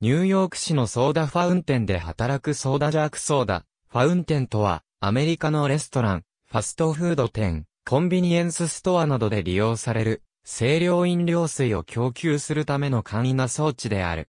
ニューヨーク市のソーダファウンテンで働くソーダジャークソーダ、ファウンテンとは、アメリカのレストラン、ファストフード店、コンビニエンスストアなどで利用される、清涼飲料水を供給するための簡易な装置である。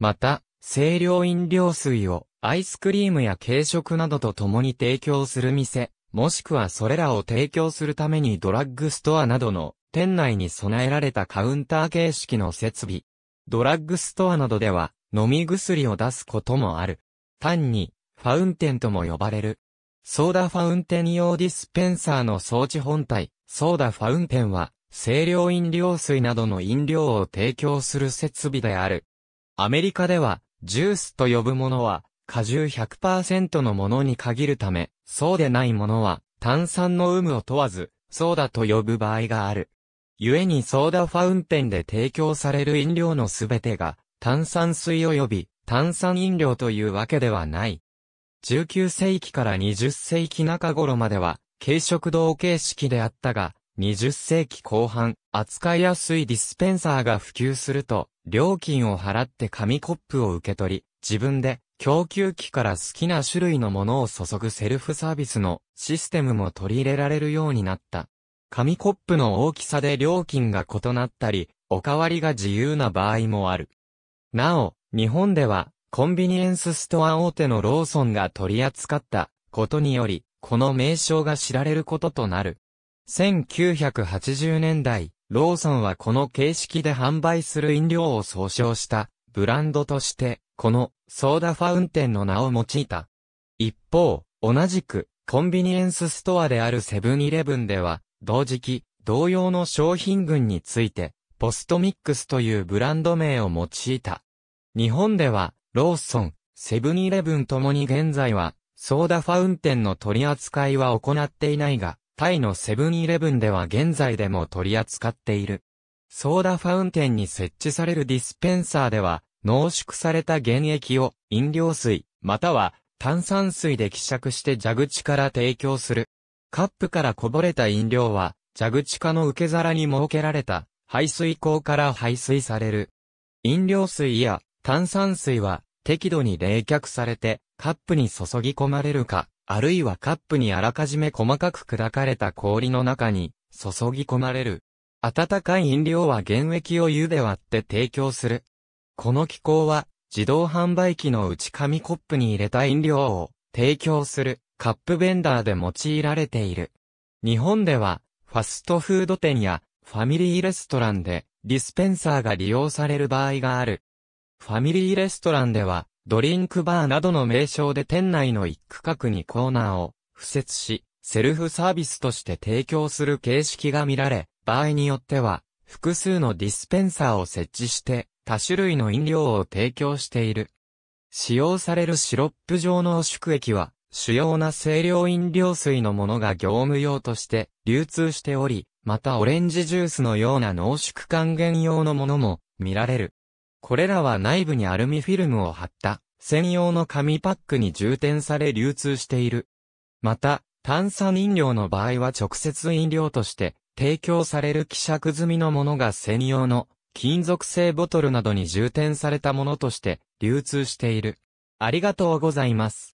また、清涼飲料水を、アイスクリームや軽食などと共に提供する店、もしくはそれらを提供するためにドラッグストアなどの店内に備えられたカウンター形式の設備。ドラッグストアなどでは飲み薬を出すこともある。単に、ファウンテンとも呼ばれる。ソーダファウンテン用ディスペンサーの装置本体、ソーダファウンテンは、清涼飲料水などの飲料を提供する設備である。アメリカでは、ジュースと呼ぶものは、果汁100%のものに限るため、そうでないものは、炭酸の有無を問わず、ソーダと呼ぶ場合がある。故にソーダファウンテンで提供される飲料のすべてが、炭酸水及び炭酸飲料というわけではない。19世紀から20世紀中頃までは、軽食堂形式であったが、20世紀後半、扱いやすいディスペンサーが普及すると、料金を払って紙コップを受け取り、自分で供給機から好きな種類のものを注ぐセルフサービスのシステムも取り入れられるようになった。紙コップの大きさで料金が異なったり、おかわりが自由な場合もある。なお、日本では、コンビニエンスストア大手のローソンが取り扱ったことにより、この名称が知られることとなる。1980年代、ローソンはこの形式で販売する飲料を総称したブランドとして、このソーダファウンテンの名を用いた。一方、同じくコンビニエンスストアであるセブンイレブンでは、同時期、同様の商品群について、ポストミックスというブランド名を用いた。日本では、ローソン、セブンイレブンともに現在は、ソーダファウンテンの取り扱いは行っていないが、タイのセブンイレブンでは現在でも取り扱っている。ソーダファウンテンに設置されるディスペンサーでは、濃縮された原液を飲料水、または炭酸水で希釈して蛇口から提供する。カップからこぼれた飲料は、蛇口下の受け皿に設けられた排水口から排水される。飲料水や炭酸水は適度に冷却されてカップに注ぎ込まれるか、あるいはカップにあらかじめ細かく砕かれた氷の中に注ぎ込まれる。温かい飲料は原液を湯で割って提供する。この機構は自動販売機の内紙コップに入れた飲料を提供するカップベンダーで用いられている。日本ではファストフード店やファミリーレストランでディスペンサーが利用される場合がある。ファミリーレストランでは、ドリンクバーなどの名称で店内の一区画にコーナーを付設し、セルフサービスとして提供する形式が見られ、場合によっては、複数のディスペンサーを設置して、多種類の飲料を提供している。使用されるシロップ状の宿縮液は、主要な清涼飲料水のものが業務用として流通しており、またオレンジジュースのような濃縮還元用のものも見られる。これらは内部にアルミフィルムを貼った専用の紙パックに充填され流通している。また、炭酸飲料の場合は直接飲料として提供される希釈済みのものが専用の金属製ボトルなどに充填されたものとして流通している。ありがとうございます。